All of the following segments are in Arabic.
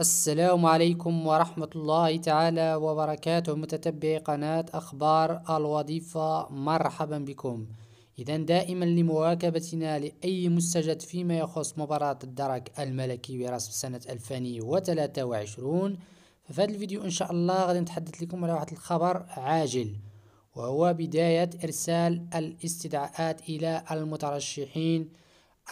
السلام عليكم ورحمة الله تعالى وبركاته متتبعي قناة أخبار الوظيفة مرحبا بكم إذا دائما لمواكبتنا لأي مستجد فيما يخص مباراة الدرك الملكي برسم سنة 2023 ففي هذا الفيديو إن شاء الله غادي نتحدث لكم على واحد الخبر عاجل وهو بداية إرسال الاستدعاءات إلى المترشحين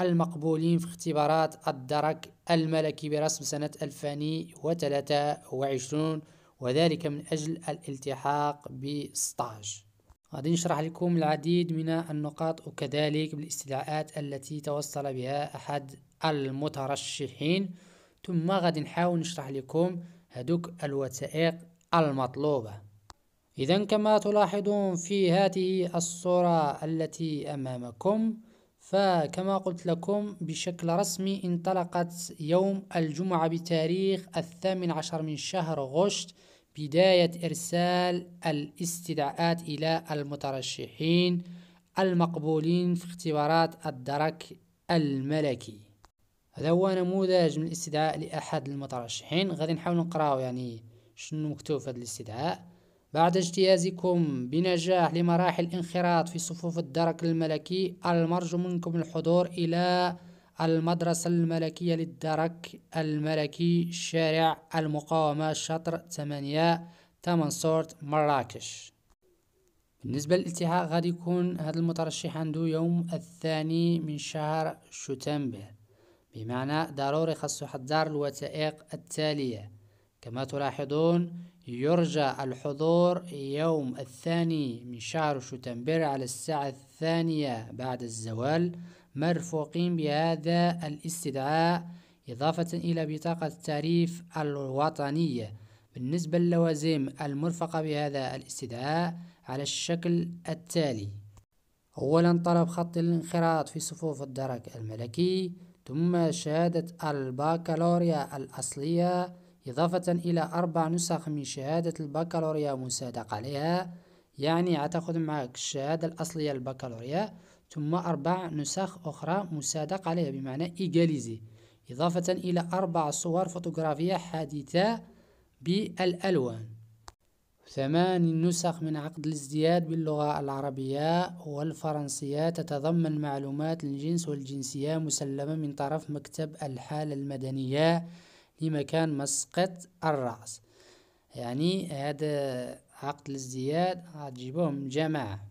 المقبولين في اختبارات الدرك الملكي برسم سنة 2023 وذلك من أجل الالتحاق بستاج غادي نشرح لكم العديد من النقاط وكذلك بالاستدعاءات التي توصل بها أحد المترشحين ثم غادي نحاول نشرح لكم هدوك الوثائق المطلوبة إذا كما تلاحظون في هذه الصورة التي أمامكم فكما قلت لكم بشكل رسمي انطلقت يوم الجمعة بتاريخ الثامن عشر من شهر غشت بداية إرسال الاستدعاءات إلى المترشحين المقبولين في اختبارات الدرك الملكي هذا هو نموذج من الاستدعاء لأحد المترشحين غادي نحاول نقراو يعني شنو مكتوب في هذا الاستدعاء بعد اجتيازكم بنجاح لمراحل الانخراط في صفوف الدرك الملكي المرجو منكم الحضور إلى المدرسة الملكية للدرك الملكي شارع المقاومة شطر 8 تمنسورت مراكش بالنسبة للالتحاق غادي يكون هذا المترشح عنده يوم الثاني من شهر شتنبر بمعنى ضروري خاصو يحضر الوثائق التالية كما تلاحظون يرجى الحضور يوم الثاني من شهر شتنبر على الساعة الثانية بعد الزوال مرفوقين بهذا الاستدعاء إضافة إلى بطاقة التعريف الوطنية بالنسبة للوازم المرفقة بهذا الاستدعاء على الشكل التالي أولا طلب خط الانخراط في صفوف الدرك الملكي ثم شهادة الباكالوريا الأصلية إضافة إلى أربع نسخ من شهادة البكالوريا مصادق عليها يعني هتاخد معك الشهادة الأصلية البكالوريا ثم أربع نسخ أخرى مصادق عليها بمعنى إيجاليزي إضافة إلى أربع صور فوتوغرافية حديثة بالألوان ثمان نسخ من عقد الازدياد باللغة العربية والفرنسية تتضمن معلومات الجنس والجنسية مسلمة من طرف مكتب الحالة المدنية لمكان مسقط الرأس يعني هذا عقد الازدياد هتجيبهم جماعة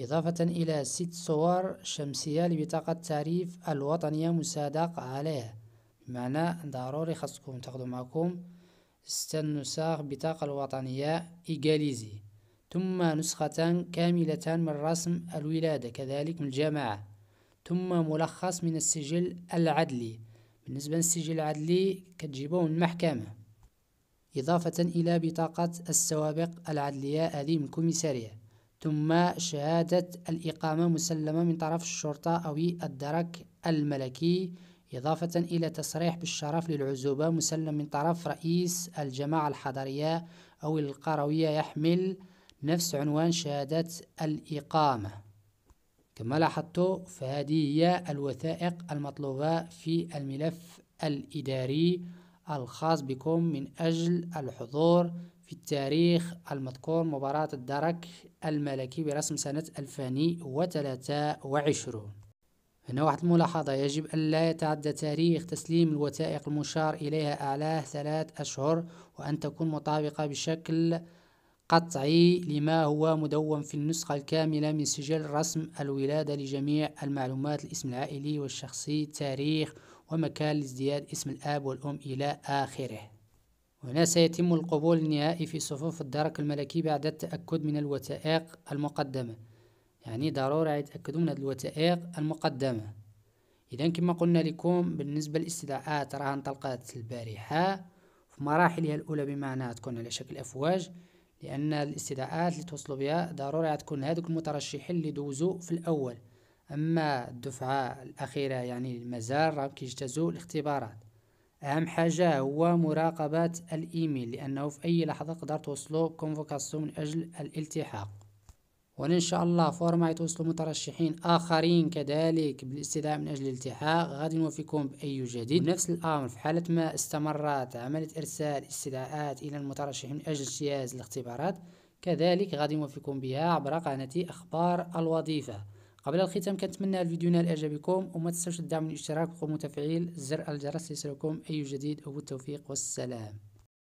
إضافة إلى ست صور شمسية لبطاقة تعريف الوطنية مصادق عليها بمعنى ضروري خاصكم تاخدو معكم نسخ بطاقة الوطنية إيجاليزي ثم نسخة كاملة من رسم الولادة كذلك من الجماعة ثم ملخص من السجل العدلي بالنسبة للسجل العدلي كتجيبوه من المحكمة إضافة إلى بطاقة السوابق العدلية هذه من كوميسارية ثم شهادة الإقامة مسلمة من طرف الشرطة أو الدرك الملكي إضافة إلى تصريح بالشرف للعزوبة مسلم من طرف رئيس الجماعة الحضرية أو القروية يحمل نفس عنوان شهادة الإقامة كما لاحظتوا فهذه هي الوثائق المطلوبة في الملف الإداري الخاص بكم من أجل الحضور في التاريخ المذكور مباراة الدرك الملكي برسم سنة 2023 هنا واحد الملاحظة يجب أن لا يتعدى تاريخ تسليم الوثائق المشار إليها أعلاه ثلاث أشهر وأن تكون مطابقة بشكل قطعي لما هو مدون في النسخة الكاملة من سجل رسم الولادة لجميع المعلومات الاسم العائلي والشخصي تاريخ ومكان لازدياد اسم الآب والأم إلى آخره هنا سيتم القبول النهائي في صفوف الدرك الملكي بعد التأكد من الوثائق المقدمة يعني ضروري يتأكدوا من الوثائق المقدمة إذا كما قلنا لكم بالنسبة للاستدعاءات راها انطلقت البارحة في مراحلها الأولى بمعنى تكون على شكل أفواج لأن الاستدعاءات اللي توصلوا بها ضروري تكون هادوك المترشحين اللي دوزوا في الأول أما الدفعة الأخيرة يعني مازال راهم كيجتازوا الاختبارات أهم حاجة هو مراقبة الإيميل لأنه في أي لحظة قدر توصلوا كونفوكاسيون من أجل الالتحاق وإن شاء الله فور ما يتوصلوا مترشحين آخرين كذلك بالاستدعاء من أجل الالتحاق غادي نوفيكم بأي جديد نفس الأمر في حالة ما استمرت عملية إرسال استدعاءات إلى المترشحين من أجل اجتياز الاختبارات كذلك غادي نوفيكم بها عبر قناة أخبار الوظيفة قبل الختام كنتمنى الفيديو نال اعجابكم وما تنساوش الدعم والاشتراك وقوموا تفعيل زر الجرس ليصلكم اي جديد وبالتوفيق والسلام